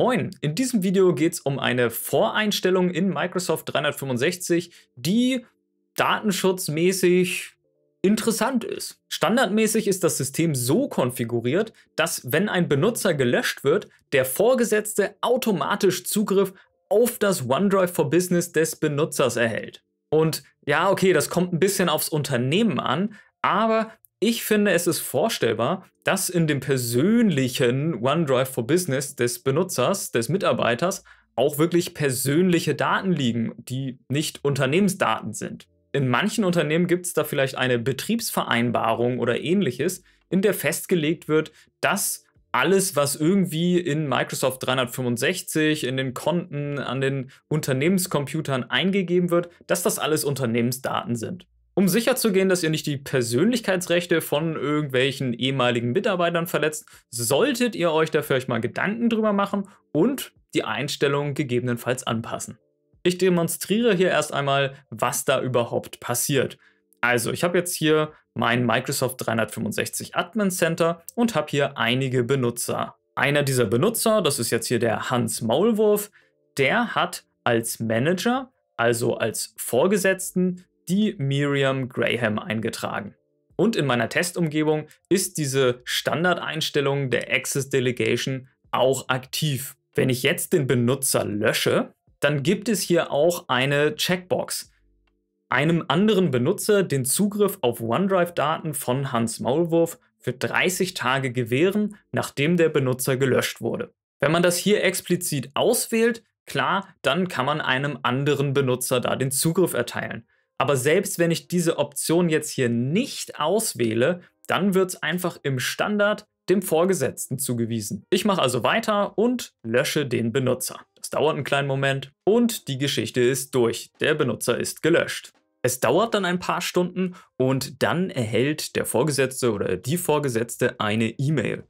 Moin, in diesem Video geht es um eine Voreinstellung in Microsoft 365, die datenschutzmäßig interessant ist. Standardmäßig ist das System so konfiguriert, dass wenn ein Benutzer gelöscht wird, der Vorgesetzte automatisch Zugriff auf das OneDrive for Business des Benutzers erhält. Und ja, okay, das kommt ein bisschen aufs Unternehmen an, aber ich finde, es ist vorstellbar, dass in dem persönlichen OneDrive for Business des Benutzers, des Mitarbeiters, auch wirklich persönliche Daten liegen, die nicht Unternehmensdaten sind. In manchen Unternehmen gibt es da vielleicht eine Betriebsvereinbarung oder ähnliches, in der festgelegt wird, dass alles, was irgendwie in Microsoft 365, in den Konten, an den Unternehmenscomputern eingegeben wird, dass das alles Unternehmensdaten sind. Um sicherzugehen, dass ihr nicht die Persönlichkeitsrechte von irgendwelchen ehemaligen Mitarbeitern verletzt, solltet ihr euch dafür euch mal Gedanken drüber machen und die Einstellungen gegebenenfalls anpassen. Ich demonstriere hier erst einmal, was da überhaupt passiert. Also, ich habe jetzt hier mein Microsoft 365 Admin Center und habe hier einige Benutzer. Einer dieser Benutzer, das ist jetzt hier der Hans Maulwurf, der hat als Manager, also als Vorgesetzten, die Miriam Graham eingetragen. Und in meiner Testumgebung ist diese Standardeinstellung der Access Delegation auch aktiv. Wenn ich jetzt den Benutzer lösche, dann gibt es hier auch eine Checkbox. Einem anderen Benutzer den Zugriff auf OneDrive-Daten von Hans Maulwurf für 30 Tage gewähren, nachdem der Benutzer gelöscht wurde. Wenn man das hier explizit auswählt, klar, dann kann man einem anderen Benutzer da den Zugriff erteilen. Aber selbst wenn ich diese Option jetzt hier nicht auswähle, dann wird es einfach im Standard dem Vorgesetzten zugewiesen. Ich mache also weiter und lösche den Benutzer. Das dauert einen kleinen Moment und die Geschichte ist durch. Der Benutzer ist gelöscht. Es dauert dann ein paar Stunden und dann erhält der Vorgesetzte oder die Vorgesetzte eine E-Mail.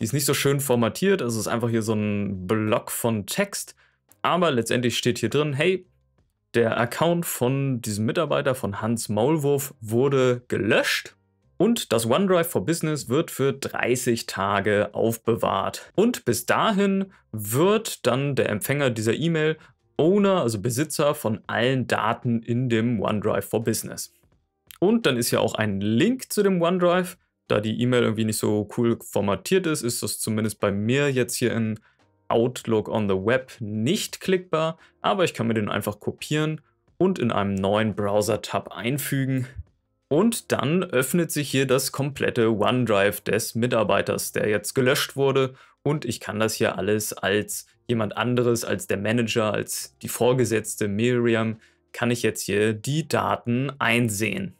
Die ist nicht so schön formatiert, also es ist einfach hier so ein Block von Text, aber letztendlich steht hier drin, hey, der Account von diesem Mitarbeiter, von Hans Maulwurf, wurde gelöscht und das OneDrive for Business wird für 30 Tage aufbewahrt. Und bis dahin wird dann der Empfänger dieser E-Mail Owner, also Besitzer von allen Daten in dem OneDrive for Business. Und dann ist ja auch ein Link zu dem OneDrive. Da die E-Mail irgendwie nicht so cool formatiert ist, ist das zumindest bei mir jetzt hier in Outlook on the Web nicht klickbar, aber ich kann mir den einfach kopieren und in einem neuen Browser-Tab einfügen. Und dann öffnet sich hier das komplette OneDrive des Mitarbeiters, der jetzt gelöscht wurde. Und ich kann das hier alles als jemand anderes, als der Manager, als die Vorgesetzte Miriam, kann ich jetzt hier die Daten einsehen.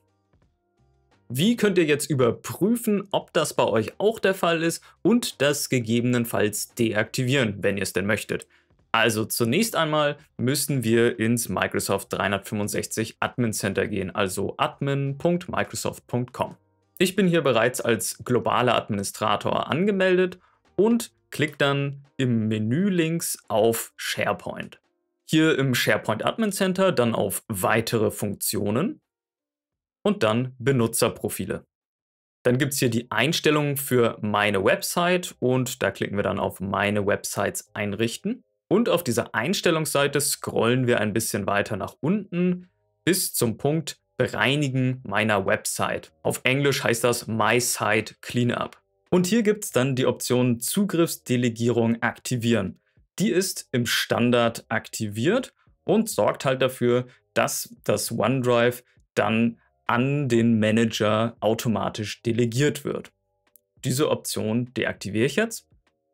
Wie könnt ihr jetzt überprüfen, ob das bei euch auch der Fall ist und das gegebenenfalls deaktivieren, wenn ihr es denn möchtet? Also zunächst einmal müssen wir ins Microsoft 365 Admin Center gehen, also admin.microsoft.com. Ich bin hier bereits als globaler Administrator angemeldet und klicke dann im Menü links auf SharePoint. Hier im SharePoint Admin Center dann auf Weitere Funktionen und dann Benutzerprofile. Dann gibt es hier die Einstellungen für meine Website und da klicken wir dann auf meine Websites einrichten. Und auf dieser Einstellungsseite scrollen wir ein bisschen weiter nach unten bis zum Punkt Bereinigen meiner Website. Auf Englisch heißt das My Site Cleanup. Und hier gibt es dann die Option Zugriffsdelegierung aktivieren. Die ist im Standard aktiviert und sorgt halt dafür, dass das OneDrive dann an den Manager automatisch delegiert wird. Diese Option deaktiviere ich jetzt.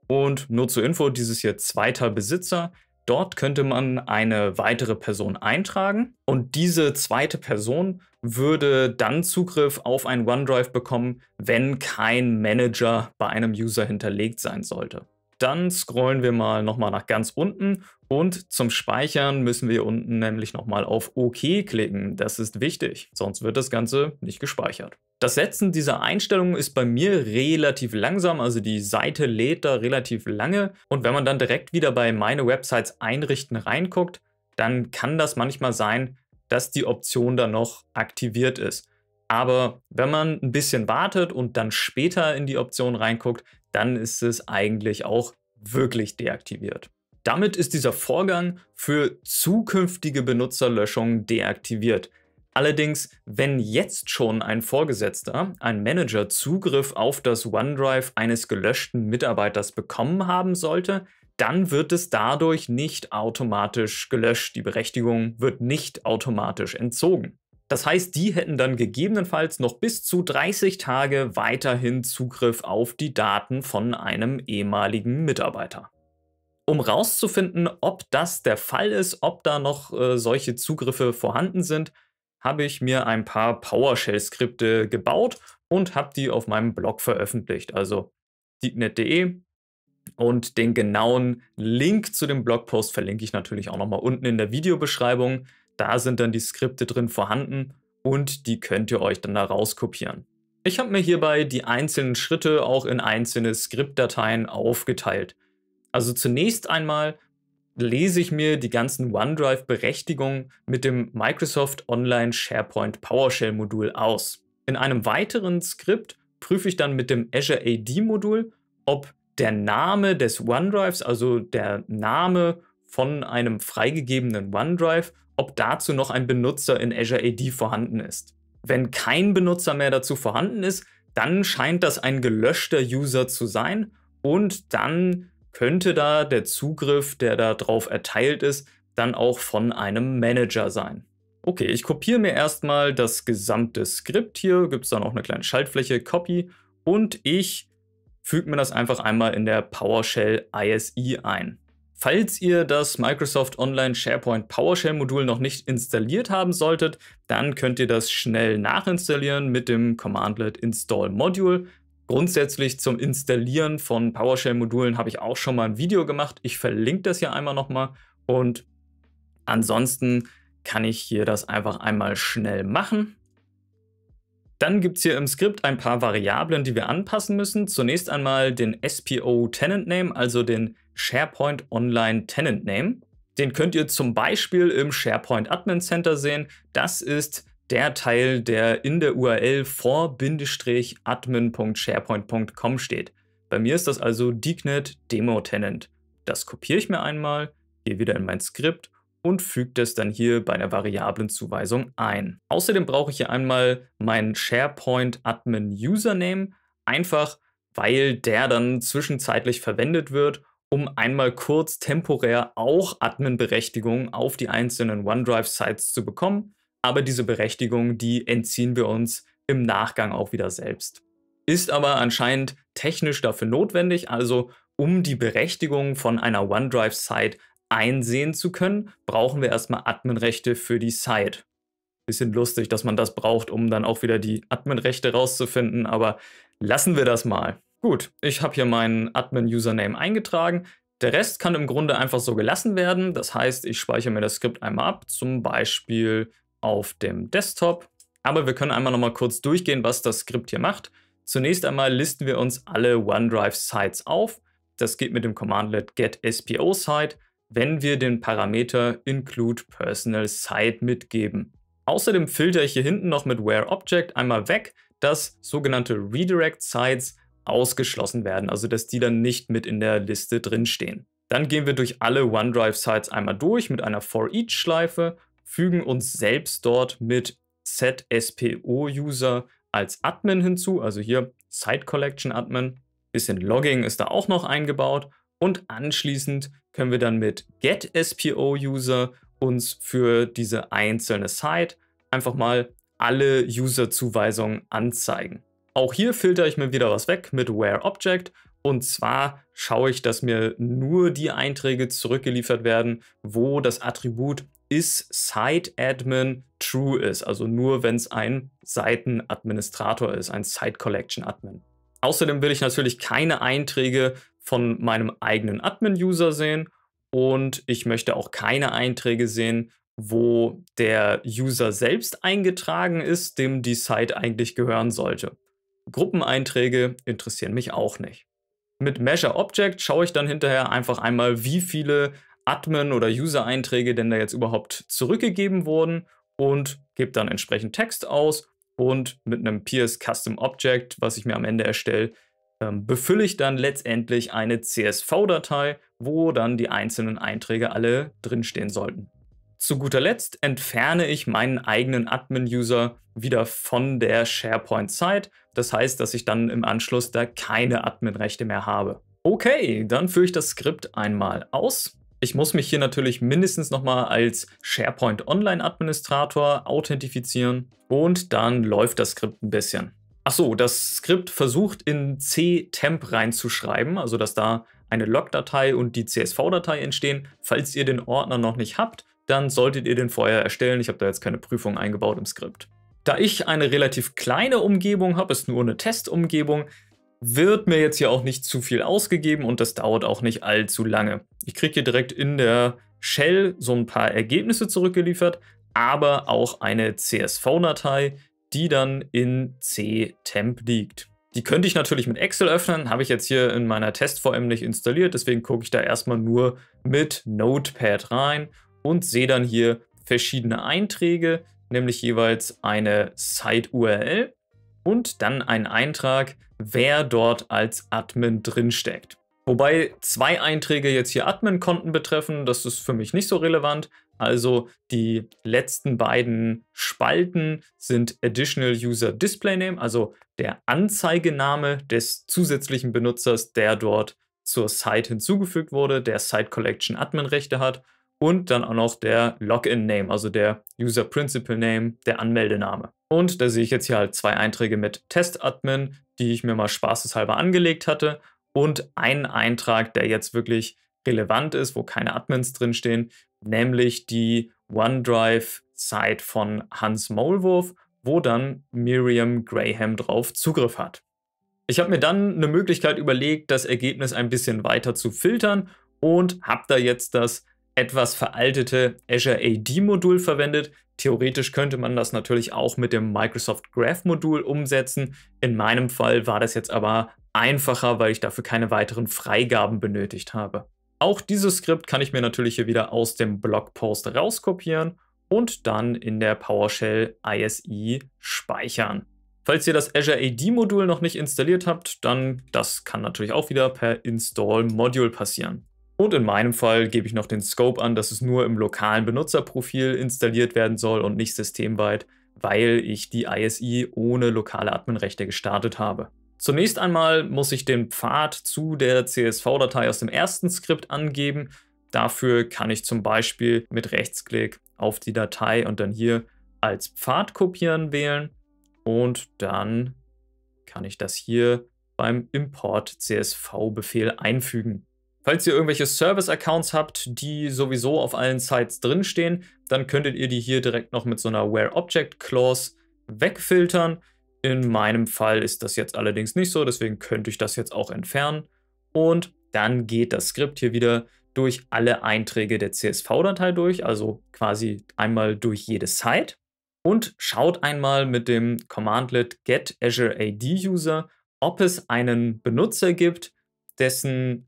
Und nur zur Info, dieses hier zweiter Besitzer, dort könnte man eine weitere Person eintragen und diese zweite Person würde dann Zugriff auf ein OneDrive bekommen, wenn kein Manager bei einem User hinterlegt sein sollte. Dann scrollen wir mal nochmal nach ganz unten und zum Speichern müssen wir unten nämlich nochmal auf OK klicken. Das ist wichtig, sonst wird das Ganze nicht gespeichert. Das Setzen dieser Einstellungen ist bei mir relativ langsam, also die Seite lädt da relativ lange. Und wenn man dann direkt wieder bei meine Websites einrichten reinguckt, dann kann das manchmal sein, dass die Option dann noch aktiviert ist. Aber wenn man ein bisschen wartet und dann später in die Option reinguckt, dann ist es eigentlich auch wirklich deaktiviert. Damit ist dieser Vorgang für zukünftige Benutzerlöschungen deaktiviert. Allerdings, wenn jetzt schon ein Vorgesetzter, ein Manager Zugriff auf das OneDrive eines gelöschten Mitarbeiters bekommen haben sollte, dann wird es dadurch nicht automatisch gelöscht. Die Berechtigung wird nicht automatisch entzogen. Das heißt, die hätten dann gegebenenfalls noch bis zu 30 Tage weiterhin Zugriff auf die Daten von einem ehemaligen Mitarbeiter um rauszufinden, ob das der Fall ist, ob da noch äh, solche Zugriffe vorhanden sind, habe ich mir ein paar PowerShell-Skripte gebaut und habe die auf meinem Blog veröffentlicht, also deepnet.de. Und den genauen Link zu dem Blogpost verlinke ich natürlich auch nochmal unten in der Videobeschreibung. Da sind dann die Skripte drin vorhanden und die könnt ihr euch dann da rauskopieren. Ich habe mir hierbei die einzelnen Schritte auch in einzelne Skriptdateien aufgeteilt. Also zunächst einmal lese ich mir die ganzen OneDrive-Berechtigungen mit dem Microsoft Online SharePoint PowerShell-Modul aus. In einem weiteren Skript prüfe ich dann mit dem Azure AD-Modul, ob der Name des OneDrives, also der Name von einem freigegebenen OneDrive, ob dazu noch ein Benutzer in Azure AD vorhanden ist. Wenn kein Benutzer mehr dazu vorhanden ist, dann scheint das ein gelöschter User zu sein und dann könnte da der Zugriff, der da drauf erteilt ist, dann auch von einem Manager sein. Okay, ich kopiere mir erstmal das gesamte Skript hier, gibt es dann auch eine kleine Schaltfläche, Copy und ich füge mir das einfach einmal in der PowerShell ISI ein. Falls ihr das Microsoft Online SharePoint PowerShell Modul noch nicht installiert haben solltet, dann könnt ihr das schnell nachinstallieren mit dem Commandlet install module. Grundsätzlich zum Installieren von PowerShell-Modulen habe ich auch schon mal ein Video gemacht. Ich verlinke das hier einmal nochmal. Und ansonsten kann ich hier das einfach einmal schnell machen. Dann gibt es hier im Skript ein paar Variablen, die wir anpassen müssen. Zunächst einmal den SPO Tenant Name, also den SharePoint Online Tenant Name. Den könnt ihr zum Beispiel im SharePoint Admin Center sehen. Das ist der Teil, der in der URL vor admin.sharepoint.com steht. Bei mir ist das also dignet demo tenant. Das kopiere ich mir einmal, gehe wieder in mein Skript und füge das dann hier bei einer Variablenzuweisung ein. Außerdem brauche ich hier einmal meinen SharePoint Admin Username, einfach weil der dann zwischenzeitlich verwendet wird, um einmal kurz temporär auch Admin-Berechtigungen auf die einzelnen OneDrive-Sites zu bekommen aber diese Berechtigung, die entziehen wir uns im Nachgang auch wieder selbst. Ist aber anscheinend technisch dafür notwendig, also um die Berechtigung von einer OneDrive-Site einsehen zu können, brauchen wir erstmal Adminrechte für die Site. Bisschen lustig, dass man das braucht, um dann auch wieder die Adminrechte rauszufinden, aber lassen wir das mal. Gut, ich habe hier meinen Admin-Username eingetragen. Der Rest kann im Grunde einfach so gelassen werden. Das heißt, ich speichere mir das Skript einmal ab, zum Beispiel auf dem Desktop. Aber wir können einmal noch mal kurz durchgehen, was das Skript hier macht. Zunächst einmal listen wir uns alle OneDrive-Sites auf. Das geht mit dem Commandlet getspo Site, wenn wir den Parameter include personal site mitgeben. Außerdem filter ich hier hinten noch mit WhereObject einmal weg, dass sogenannte redirect sites ausgeschlossen werden, also dass die dann nicht mit in der Liste drinstehen. Dann gehen wir durch alle OneDrive Sites einmal durch mit einer for each Schleife fügen uns selbst dort mit ZSPO-User als Admin hinzu, also hier Site Collection Admin. Bisschen Logging ist da auch noch eingebaut und anschließend können wir dann mit GetSPO-User uns für diese einzelne Site einfach mal alle User-Zuweisungen anzeigen. Auch hier filtere ich mir wieder was weg mit WhereObject und zwar schaue ich, dass mir nur die Einträge zurückgeliefert werden, wo das Attribut ist Site-Admin true ist, also nur wenn es ein Seitenadministrator ist, ein Site-Collection-Admin. Außerdem will ich natürlich keine Einträge von meinem eigenen Admin-User sehen und ich möchte auch keine Einträge sehen, wo der User selbst eingetragen ist, dem die Site eigentlich gehören sollte. Gruppeneinträge interessieren mich auch nicht. Mit Measure Object schaue ich dann hinterher einfach einmal, wie viele Admin oder User-Einträge denn da jetzt überhaupt zurückgegeben wurden und gebe dann entsprechend Text aus und mit einem Pierce Custom Object, was ich mir am Ende erstelle, ähm, befülle ich dann letztendlich eine CSV-Datei, wo dann die einzelnen Einträge alle drinstehen sollten. Zu guter Letzt entferne ich meinen eigenen Admin-User wieder von der SharePoint-Site. Das heißt, dass ich dann im Anschluss da keine Admin-Rechte mehr habe. Okay, dann führe ich das Skript einmal aus ich muss mich hier natürlich mindestens nochmal als SharePoint Online Administrator authentifizieren und dann läuft das Skript ein bisschen. Achso, das Skript versucht in C-Temp reinzuschreiben, also dass da eine Log-Datei und die CSV-Datei entstehen. Falls ihr den Ordner noch nicht habt, dann solltet ihr den vorher erstellen. Ich habe da jetzt keine Prüfung eingebaut im Skript. Da ich eine relativ kleine Umgebung habe, ist nur eine Testumgebung, wird mir jetzt hier auch nicht zu viel ausgegeben und das dauert auch nicht allzu lange. Ich kriege hier direkt in der Shell so ein paar Ergebnisse zurückgeliefert, aber auch eine CSV-Datei, die dann in C-Temp liegt. Die könnte ich natürlich mit Excel öffnen, habe ich jetzt hier in meiner Test-VM nicht installiert, deswegen gucke ich da erstmal nur mit Notepad rein und sehe dann hier verschiedene Einträge, nämlich jeweils eine Site-URL und dann ein Eintrag, wer dort als Admin drinsteckt. Wobei zwei Einträge jetzt hier Admin-Konten betreffen, das ist für mich nicht so relevant. Also die letzten beiden Spalten sind Additional User Display Name, also der Anzeigename des zusätzlichen Benutzers, der dort zur Site hinzugefügt wurde, der Site Collection Admin-Rechte hat und dann auch noch der Login Name, also der User Principal Name, der Anmeldename. Und da sehe ich jetzt hier halt zwei Einträge mit Testadmin, die ich mir mal spaßeshalber angelegt hatte und einen Eintrag, der jetzt wirklich relevant ist, wo keine Admins drinstehen, nämlich die OneDrive-Site von Hans Maulwurf, wo dann Miriam Graham drauf Zugriff hat. Ich habe mir dann eine Möglichkeit überlegt, das Ergebnis ein bisschen weiter zu filtern und habe da jetzt das etwas veraltete Azure AD-Modul verwendet, Theoretisch könnte man das natürlich auch mit dem Microsoft Graph-Modul umsetzen. In meinem Fall war das jetzt aber einfacher, weil ich dafür keine weiteren Freigaben benötigt habe. Auch dieses Skript kann ich mir natürlich hier wieder aus dem Blogpost rauskopieren und dann in der PowerShell ISI speichern. Falls ihr das Azure AD-Modul noch nicht installiert habt, dann das kann natürlich auch wieder per Install Module passieren. Und in meinem Fall gebe ich noch den Scope an, dass es nur im lokalen Benutzerprofil installiert werden soll und nicht systemweit, weil ich die ISI ohne lokale Adminrechte gestartet habe. Zunächst einmal muss ich den Pfad zu der CSV-Datei aus dem ersten Skript angeben. Dafür kann ich zum Beispiel mit Rechtsklick auf die Datei und dann hier als Pfad kopieren wählen und dann kann ich das hier beim Import CSV-Befehl einfügen. Falls ihr irgendwelche Service-Accounts habt, die sowieso auf allen Sites drinstehen, dann könntet ihr die hier direkt noch mit so einer Where-Object-Clause wegfiltern. In meinem Fall ist das jetzt allerdings nicht so, deswegen könnte ich das jetzt auch entfernen. Und dann geht das Skript hier wieder durch alle Einträge der CSV-Datei durch, also quasi einmal durch jede Site. Und schaut einmal mit dem Commandlet get Azure AD User, ob es einen Benutzer gibt, dessen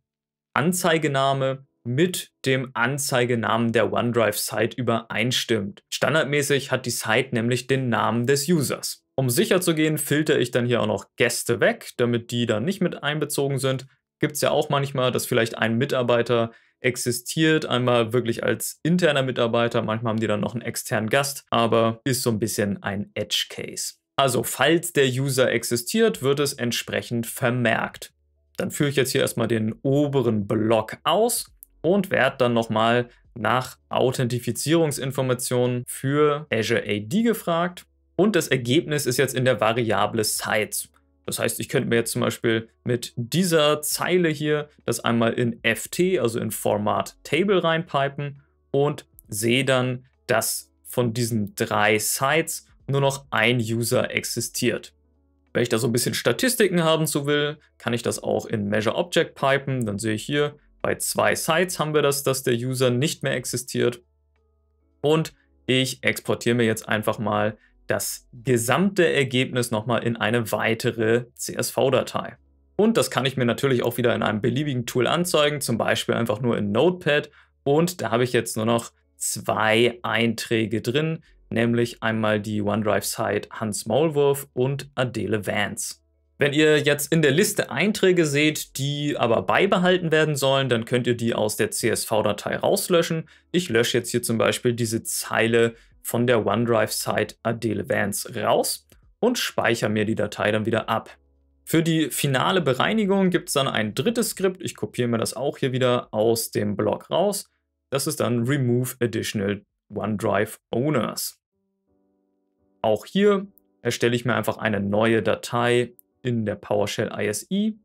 Anzeigename mit dem Anzeigenamen der OneDrive-Site übereinstimmt. Standardmäßig hat die Site nämlich den Namen des Users. Um sicher zu gehen, filter ich dann hier auch noch Gäste weg, damit die dann nicht mit einbezogen sind. Gibt es ja auch manchmal, dass vielleicht ein Mitarbeiter existiert, einmal wirklich als interner Mitarbeiter, manchmal haben die dann noch einen externen Gast, aber ist so ein bisschen ein Edge-Case. Also falls der User existiert, wird es entsprechend vermerkt. Dann führe ich jetzt hier erstmal den oberen Block aus und werde dann nochmal nach Authentifizierungsinformationen für Azure AD gefragt. Und das Ergebnis ist jetzt in der Variable Sites. Das heißt, ich könnte mir jetzt zum Beispiel mit dieser Zeile hier das einmal in FT, also in Format Table reinpipen und sehe dann, dass von diesen drei Sites nur noch ein User existiert. Wenn ich da so ein bisschen Statistiken haben zu will, kann ich das auch in Measure Object pipen. Dann sehe ich hier, bei zwei Sites haben wir das, dass der User nicht mehr existiert. Und ich exportiere mir jetzt einfach mal das gesamte Ergebnis nochmal in eine weitere CSV-Datei. Und das kann ich mir natürlich auch wieder in einem beliebigen Tool anzeigen, zum Beispiel einfach nur in Notepad. Und da habe ich jetzt nur noch zwei Einträge drin, nämlich einmal die OneDrive-Site Hans Maulwurf und Adele Vance. Wenn ihr jetzt in der Liste Einträge seht, die aber beibehalten werden sollen, dann könnt ihr die aus der CSV-Datei rauslöschen. Ich lösche jetzt hier zum Beispiel diese Zeile von der OneDrive-Site Adele Vance raus und speichere mir die Datei dann wieder ab. Für die finale Bereinigung gibt es dann ein drittes Skript. Ich kopiere mir das auch hier wieder aus dem Blog raus. Das ist dann Remove Additional OneDrive Owners. Auch hier erstelle ich mir einfach eine neue Datei in der PowerShell ISI,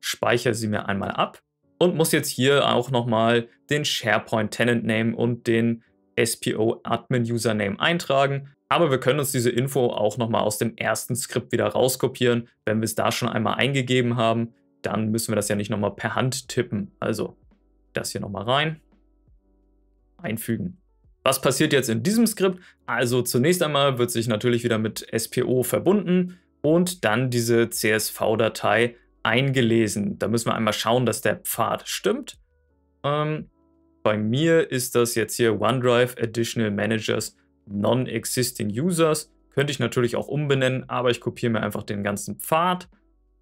speichere sie mir einmal ab und muss jetzt hier auch nochmal den SharePoint Tenant Name und den SPO Admin Username eintragen. Aber wir können uns diese Info auch nochmal aus dem ersten Skript wieder rauskopieren. Wenn wir es da schon einmal eingegeben haben, dann müssen wir das ja nicht nochmal per Hand tippen. Also das hier nochmal rein, einfügen. Was passiert jetzt in diesem Skript? Also zunächst einmal wird sich natürlich wieder mit SPO verbunden und dann diese CSV-Datei eingelesen. Da müssen wir einmal schauen, dass der Pfad stimmt. Ähm, bei mir ist das jetzt hier OneDrive Additional Managers Non-Existing Users. Könnte ich natürlich auch umbenennen, aber ich kopiere mir einfach den ganzen Pfad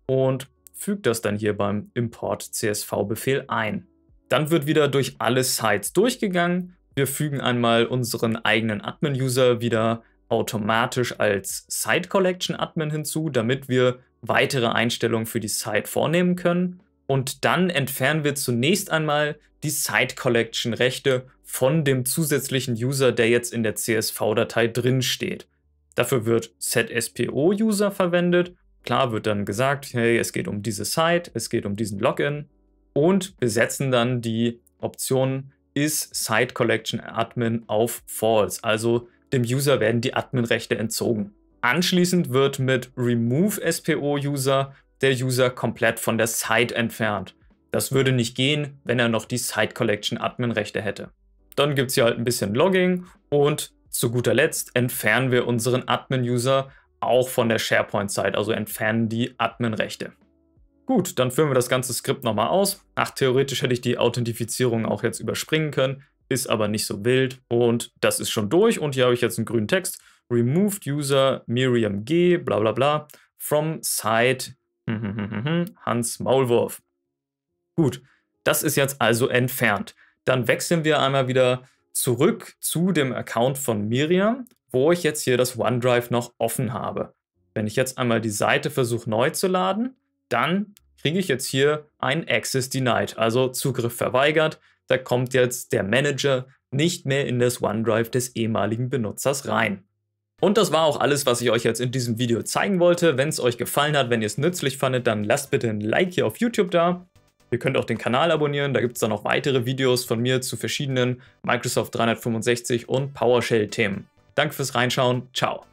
und füge das dann hier beim Import CSV-Befehl ein. Dann wird wieder durch alle Sites durchgegangen wir fügen einmal unseren eigenen Admin-User wieder automatisch als Site Collection Admin hinzu, damit wir weitere Einstellungen für die Site vornehmen können. Und dann entfernen wir zunächst einmal die Site Collection Rechte von dem zusätzlichen User, der jetzt in der CSV-Datei drin steht. Dafür wird ZSPO-User verwendet. Klar wird dann gesagt, hey, es geht um diese Site, es geht um diesen Login. Und wir setzen dann die Option ist Site Collection Admin auf False, also dem User werden die Admin-Rechte entzogen. Anschließend wird mit Remove SPO User der User komplett von der Site entfernt. Das würde nicht gehen, wenn er noch die Site Collection Admin-Rechte hätte. Dann gibt es hier halt ein bisschen Logging und zu guter Letzt entfernen wir unseren Admin-User auch von der SharePoint-Site, also entfernen die Admin-Rechte. Gut, dann führen wir das ganze Skript nochmal aus. Ach, theoretisch hätte ich die Authentifizierung auch jetzt überspringen können, ist aber nicht so wild. Und das ist schon durch und hier habe ich jetzt einen grünen Text. Removed User Miriam G, bla bla bla, from site hm, hm, hm, Hans Maulwurf. Gut, das ist jetzt also entfernt. Dann wechseln wir einmal wieder zurück zu dem Account von Miriam, wo ich jetzt hier das OneDrive noch offen habe. Wenn ich jetzt einmal die Seite versuche neu zu laden, dann kriege ich jetzt hier ein Access Denied, also Zugriff verweigert. Da kommt jetzt der Manager nicht mehr in das OneDrive des ehemaligen Benutzers rein. Und das war auch alles, was ich euch jetzt in diesem Video zeigen wollte. Wenn es euch gefallen hat, wenn ihr es nützlich fandet, dann lasst bitte ein Like hier auf YouTube da. Ihr könnt auch den Kanal abonnieren, da gibt es dann noch weitere Videos von mir zu verschiedenen Microsoft 365 und PowerShell-Themen. Danke fürs Reinschauen, ciao.